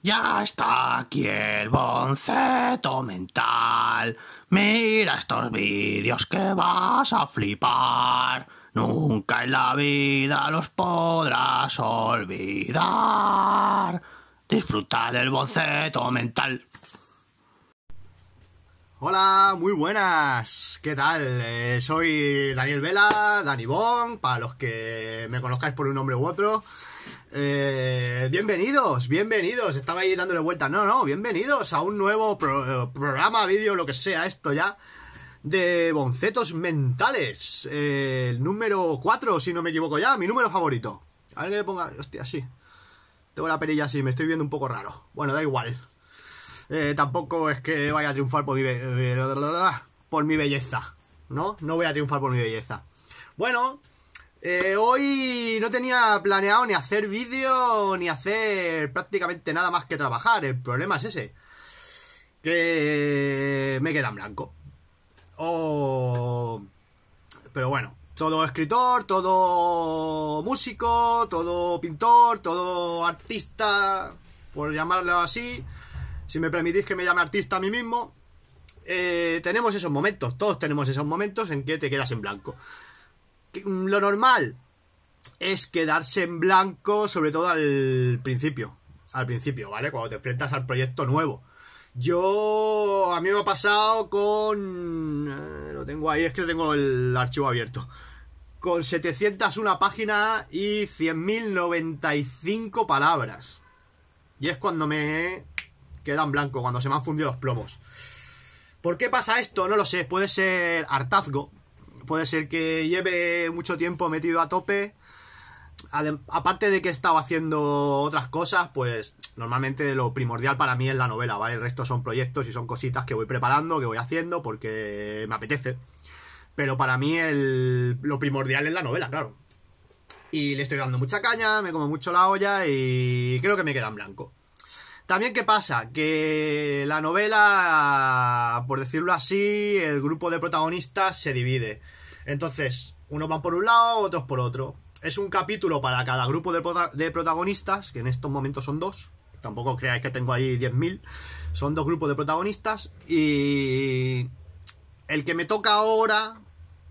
Ya está aquí el bonceto mental. Mira estos vídeos que vas a flipar. Nunca en la vida los podrás olvidar. Disfruta del bonceto mental. Hola, muy buenas. ¿Qué tal? Eh, soy Daniel Vela, Dani Bon, para los que me conozcáis por un nombre u otro. Eh, bienvenidos, bienvenidos. Estaba ahí dándole vuelta. No, no, bienvenidos a un nuevo programa, vídeo, lo que sea, esto ya. De Boncetos Mentales. Eh, el número 4, si no me equivoco ya. Mi número favorito. A ver que le ponga. Hostia, sí. Tengo la perilla así, me estoy viendo un poco raro. Bueno, da igual. Eh, tampoco es que vaya a triunfar por mi belleza. ¿No? No voy a triunfar por mi belleza. Bueno, eh, hoy no tenía planeado ni hacer vídeo ni hacer prácticamente nada más que trabajar. El problema es ese. Que me queda en blanco. Pero bueno, todo escritor, todo músico, todo pintor, todo artista, por llamarlo así. Si me permitís que me llame artista a mí mismo. Eh, tenemos esos momentos, todos tenemos esos momentos en que te quedas en blanco lo normal es quedarse en blanco, sobre todo al principio. Al principio, ¿vale? Cuando te enfrentas al proyecto nuevo. Yo. A mí me ha pasado con. Eh, lo tengo ahí, es que tengo el archivo abierto. Con 701 páginas y 100.095 palabras. Y es cuando me quedan blanco, cuando se me han fundido los plomos. ¿Por qué pasa esto? No lo sé. Puede ser hartazgo, puede ser que lleve mucho tiempo metido a tope. aparte de que he estado haciendo otras cosas, pues normalmente lo primordial para mí es la novela, ¿vale? El resto son proyectos y son cositas que voy preparando, que voy haciendo porque me apetece. Pero para mí el, lo primordial es la novela, claro. Y le estoy dando mucha caña, me como mucho la olla y creo que me queda en blanco. También, ¿qué pasa? Que la novela, por decirlo así, el grupo de protagonistas se divide. Entonces, unos van por un lado, otros por otro. Es un capítulo para cada grupo de, protagonistas, que en estos momentos son dos. Tampoco creáis que tengo ahí 10.000. Son dos grupos de protagonistas. Y el que me toca ahora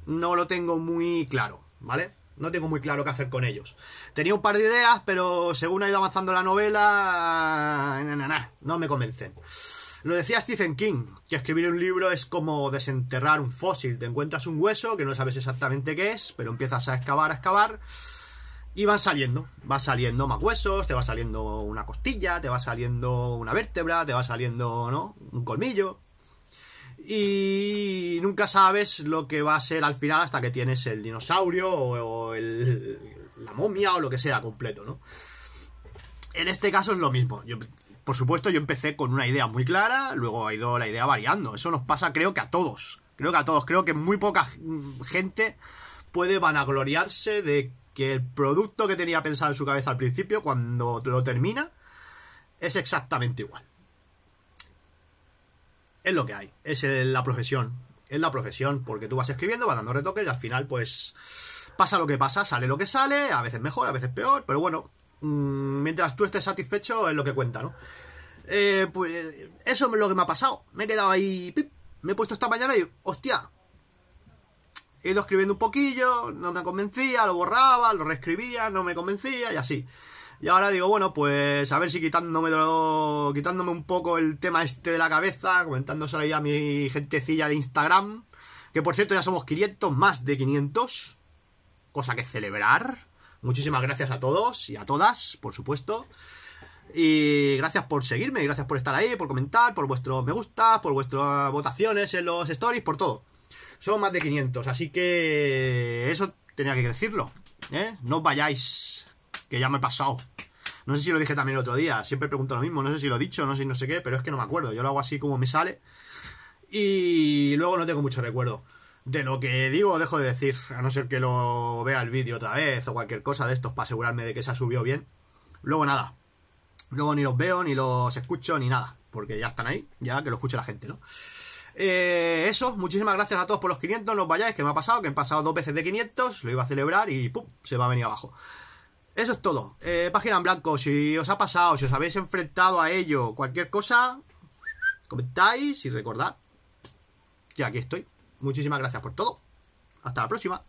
no lo tengo muy claro, ¿vale? No tengo muy claro qué hacer con ellos. Tenía un par de ideas, pero según ha ido avanzando la novela, no me convencen. Lo decía Stephen King, que escribir un libro es como desenterrar un fósil. Te encuentras un hueso que no sabes exactamente qué es, pero empiezas a excavar, a excavar. Y van saliendo, va saliendo más huesos, te va saliendo una costilla, te va saliendo una vértebra, te va saliendo, ¿no? Un colmillo. Y nunca sabes lo que va a ser al final hasta que tienes el dinosaurio o, el, la momia o lo que sea completo, ¿no? En este caso es lo mismo. Yo por supuesto, yo empecé con una idea muy clara, luego ha ido la idea variando. Eso nos pasa, creo que a todos. Creo que a todos. Creo que muy poca gente puede vanagloriarse de que el producto que tenía pensado en su cabeza al principio, cuando lo termina, es exactamente igual. Es lo que hay. Es la profesión. Es la profesión, porque tú vas escribiendo, vas dando retoques y al final, pues, pasa lo que pasa, sale lo que sale, a veces mejor, a veces peor, pero bueno, Mm, mientras tú estés satisfecho es lo que cuenta, ¿no? Eh, pues eso es lo que me ha pasado. Me he quedado ahí, me he puesto esta mañana y, hostia, he ido escribiendo un poquillo, no me convencía, lo borraba, lo reescribía, no me convencía y así. Y ahora digo, bueno, pues a ver si quitándome, quitándome un poco el tema este de la cabeza, comentándoselo ahí a mi gentecilla de Instagram, que por cierto ya somos 500, más de 500, cosa que celebrar. Muchísimas gracias a todos y a todas, por supuesto. Y gracias por seguirme, gracias por estar ahí, por comentar, por vuestros me gusta, por vuestras votaciones en los stories, por todo. Somos más de 500, así que eso tenía que decirlo. ¿eh? No os vayáis, que ya me he pasado. No sé si lo dije también el otro día, siempre pregunto lo mismo, no sé si lo he dicho, no sé si no sé qué, pero es que no me acuerdo, yo lo hago así como me sale. Y luego no tengo mucho recuerdo de lo que digo o dejo de decir, a no ser que lo vea el vídeo otra vez o cualquier cosa de estos para asegurarme de que se ha subido bien. Luego nada, luego ni los veo, ni los escucho, ni nada, porque ya están ahí, ya que lo escuche la gente, ¿no? Eh, eso, muchísimas gracias a todos por los 500, no os vayáis, que me ha pasado, que han pasado dos veces de 500, lo iba a celebrar y ¡pum! Se va a venir abajo. Eso es todo. Eh, página en blanco, si os ha pasado, si os habéis enfrentado a ello, cualquier cosa, comentáis y recordad que aquí estoy. Muchísimas gracias por todo. Hasta la próxima.